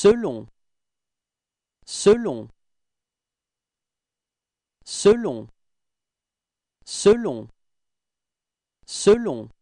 selon selon selon selon selon